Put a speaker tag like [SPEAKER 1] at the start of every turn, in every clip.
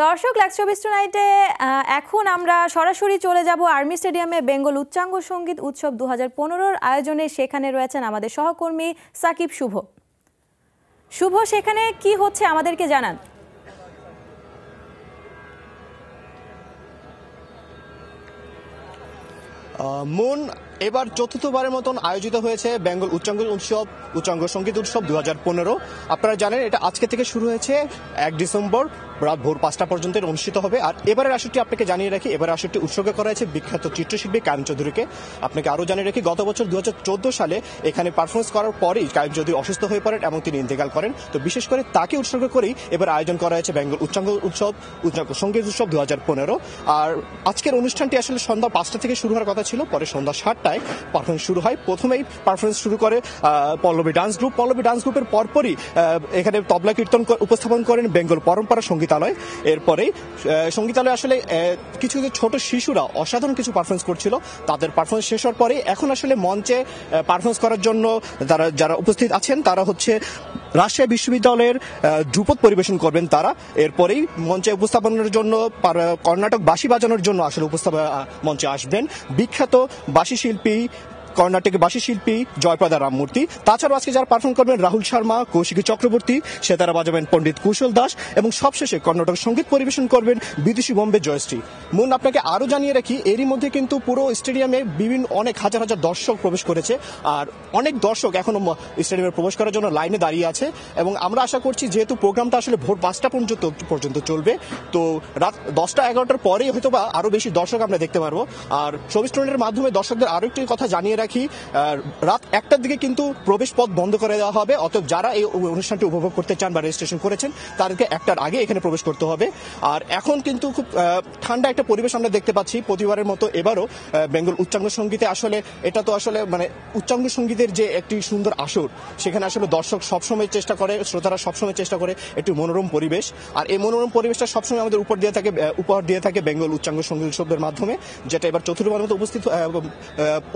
[SPEAKER 1] দর্শক লাক্স চব্বিশ নাইটে এখন আমরা সরাসরি চলে যাব আর্মি স্টেডিয়ামে বেঙ্গল উচ্চাঙ্গ সঙ্গীত উৎসব দু হাজার আয়োজনে সেখানে রয়েছেন আমাদের সহকর্মী সাকিব শুভ শুভ সেখানে কি হচ্ছে আমাদেরকে জানান
[SPEAKER 2] মন এবার চতুর্থবারের মতন আয়োজিত হয়েছে বেঙ্গল উচ্চাঙ্গ উৎসব উচ্চাঙ্গ সঙ্গীত উৎসব দু হাজার আপনারা জানেন এটা আজকে থেকে শুরু হয়েছে এক ডিসেম্বর রাত ভোর পাঁচটা পর্যন্ত অনুষ্ঠিত হবে আর এবারের আসরটি আপনাকে জানিয়ে রাখি এবার আসরটি উৎসর্গ করা হয়েছে বিখ্যাত চিত্রশিল্পী কায়ম চৌধুরীকে আপনাকে আরও জানিয়ে রাখি গত বছর দু সালে এখানে পারফরমেন্স করার পরেই কায়ম চৌধুরী অসুস্থ হয়ে পড়েন এবং তিনি ইন্তেকাল করেন তো বিশেষ করে তাকে উৎসর্গ করেই এবার আয়োজন করা হয়েছে বেঙ্গল উচ্চাঙ্গ উৎসব উচ্চাঙ্গ সঙ্গীত উৎসব দু আর আজকের অনুষ্ঠানটি আসলে সন্ধ্যা পাঁচটা থেকে শুরু হওয়ার কথা ছিল পরে সন্ধ্যা সাতটা ঘণ্টায় পারফরমেন্স শুরু হয় প্রথমেই পারফরমেন্স শুরু করে Pallavi dance group Pallavi dance গ্রুপের পরপরই এখানে তবলা কীর্তন উপস্থাপন করেন বেঙ্গল পরম্পরা সঙ্গীতালয় এরপরেই সঙ্গীতালয় আসলে কিছু কিছু ছোট শিশুরা অসাধারণ কিছু পারফরমেন্স করছিল তাদের পারফরমেন্স শেষ হওয়ার পরে এখন আসলে মঞ্চে পারফরমেন্স করার জন্য তারা যারা উপস্থিত আছেন তারা হচ্ছে রাজশাহী বিশ্ববিদ্যালয়ের ধ্রুপদ পরিবেশন করবেন তারা এরপরেই মঞ্চে উপস্থাপনের জন্য কর্ণাটক বাঁশি বাজানোর জন্য আসলে উপস্থাপনা মঞ্চে আসবেন বিখ্যাত বাঁশি শিল্পী কর্ণাটকের বাসী শিল্পী জয়প্রদা রামমূর্তি তাছাড়াও আজকে যারা পারফর্ম করবেন রাহুল শর্মা কৌশিকী চক্রবর্তী সেতারা বাজাবেন পণ্ডিত কুশল দাস এবং সবশেষে কর্ণাটক সঙ্গীত পরিবেশন করবেন বিদেশি বম্বে জয়শ্রী মন আপনাকে আরও জানিয়ে রাখি এরই মধ্যে কিন্তু পুরো স্টেডিয়ামে বিভিন্ন অনেক হাজার হাজার দর্শক প্রবেশ করেছে আর অনেক দর্শক এখনও স্টেডিয়ামে প্রবেশ করার জন্য লাইনে দাঁড়িয়ে আছে এবং আমরা আশা করছি যেহেতু প্রোগ্রামটা আসলে ভোর পাঁচটা পর্যন্ত পর্যন্ত চলবে তো রাত দশটা এগারোটার পরেই হয়তো বা আরও বেশি দর্শক আমরা দেখতে পারবো আর চব্বিশ টোয়েন্টের মাধ্যমে দর্শকদের আরও একটি কথা জানিয়ে রাখি রাত একটার দিকে কিন্তু প্রবেশ পথ বন্ধ করে দেওয়া হবে অতএব যারা এই অনুষ্ঠানটি উপভোগ করতে চান বা রেজিস্ট্রেশন করেছেন তাদেরকে একটার আগে এখানে প্রবেশ করতে হবে আর এখন কিন্তু খুব ঠান্ডা একটা পরিবেশ আমরা দেখতে পাচ্ছি প্রতিবারের মতো এবারও বেঙ্গল উচ্চাঙ্গ সঙ্গীতে আসলে এটা তো আসলে মানে উচ্চাঙ্গ সঙ্গীতের যে একটি সুন্দর আসর সেখানে আসলে দর্শক সবসময় চেষ্টা করে শ্রোতারা সবসময় চেষ্টা করে একটি মনোরম পরিবেশ আর এই মনোরম পরিবেশটা সবসময় আমাদের উপর দিয়ে থাকে উপহার দিয়ে থাকে বেঙ্গল উচ্চাঙ্গ সঙ্গীত উৎসবের মাধ্যমে যেটা এবার চতুর্থবার মতো উপস্থিত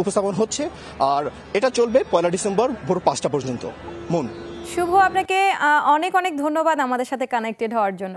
[SPEAKER 2] উপস্থাপন হচ্ছে হচ্ছে আর এটা চলবে পয়লা ডিসেম্বর ভোর পাঁচটা পর্যন্ত মন
[SPEAKER 1] শুভ আপনাকে অনেক অনেক ধন্যবাদ আমাদের সাথে কানেক্টেড হওয়ার জন্য